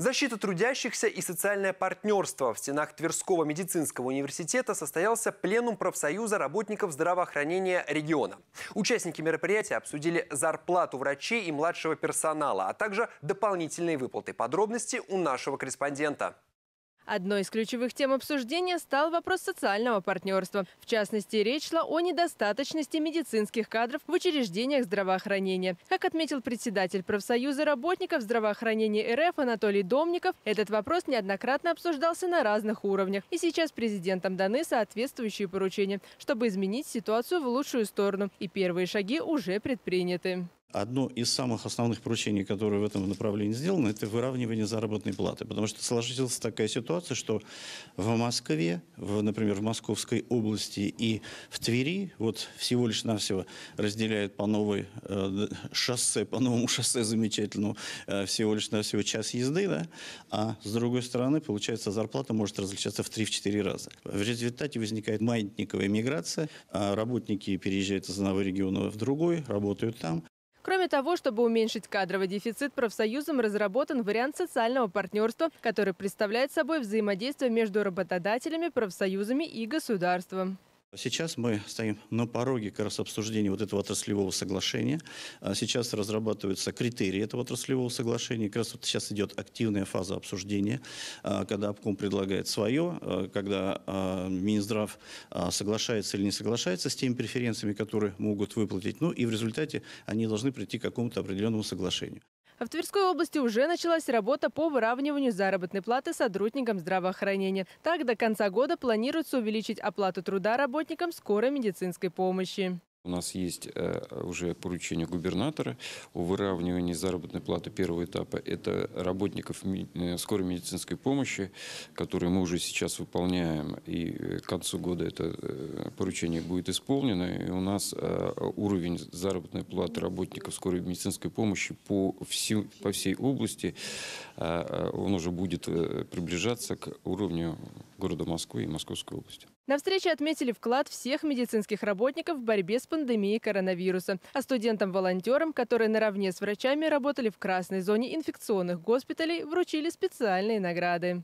Защита трудящихся и социальное партнерство. В стенах Тверского медицинского университета состоялся пленум профсоюза работников здравоохранения региона. Участники мероприятия обсудили зарплату врачей и младшего персонала, а также дополнительные выплаты. Подробности у нашего корреспондента. Одной из ключевых тем обсуждения стал вопрос социального партнерства. В частности, речь шла о недостаточности медицинских кадров в учреждениях здравоохранения. Как отметил председатель профсоюза работников здравоохранения РФ Анатолий Домников, этот вопрос неоднократно обсуждался на разных уровнях. И сейчас президентом даны соответствующие поручения, чтобы изменить ситуацию в лучшую сторону. И первые шаги уже предприняты. Одно из самых основных поручений, которые в этом направлении сделано, это выравнивание заработной платы. Потому что сложилась такая ситуация, что в Москве, в, например, в Московской области и в Твери, вот всего лишь навсего разделяет по новой э, шоссе, по новому шоссе замечательному, э, всего лишь навсего час езды, да? а с другой стороны, получается, зарплата может различаться в 3-4 раза. В результате возникает маятниковая миграция, а работники переезжают из одного региона в другой, работают там, Кроме того, чтобы уменьшить кадровый дефицит, профсоюзом разработан вариант социального партнерства, который представляет собой взаимодействие между работодателями, профсоюзами и государством. Сейчас мы стоим на пороге как раз обсуждения вот этого отраслевого соглашения. А сейчас разрабатываются критерии этого отраслевого соглашения. Как раз вот сейчас идет активная фаза обсуждения, а, когда обком предлагает свое, а, когда Минздрав соглашается или не соглашается с теми преференциями, которые могут выплатить. Ну и в результате они должны прийти к какому-то определенному соглашению. В Тверской области уже началась работа по выравниванию заработной платы сотрудникам здравоохранения. Так, до конца года планируется увеличить оплату труда работникам скорой медицинской помощи. У нас есть э, уже поручение губернатора о выравнивании заработной платы первого этапа. Это работников э, скорой медицинской помощи, которые мы уже сейчас выполняем, и к концу года это э, поручение будет исполнено. И у нас уровень заработной платы работников скорой медицинской помощи по, всю, по всей области, он уже будет приближаться к уровню города Москвы и Московской области. На встрече отметили вклад всех медицинских работников в борьбе с пандемией коронавируса, а студентам-волонтерам, которые наравне с врачами работали в красной зоне инфекционных госпиталей, вручили специальные награды.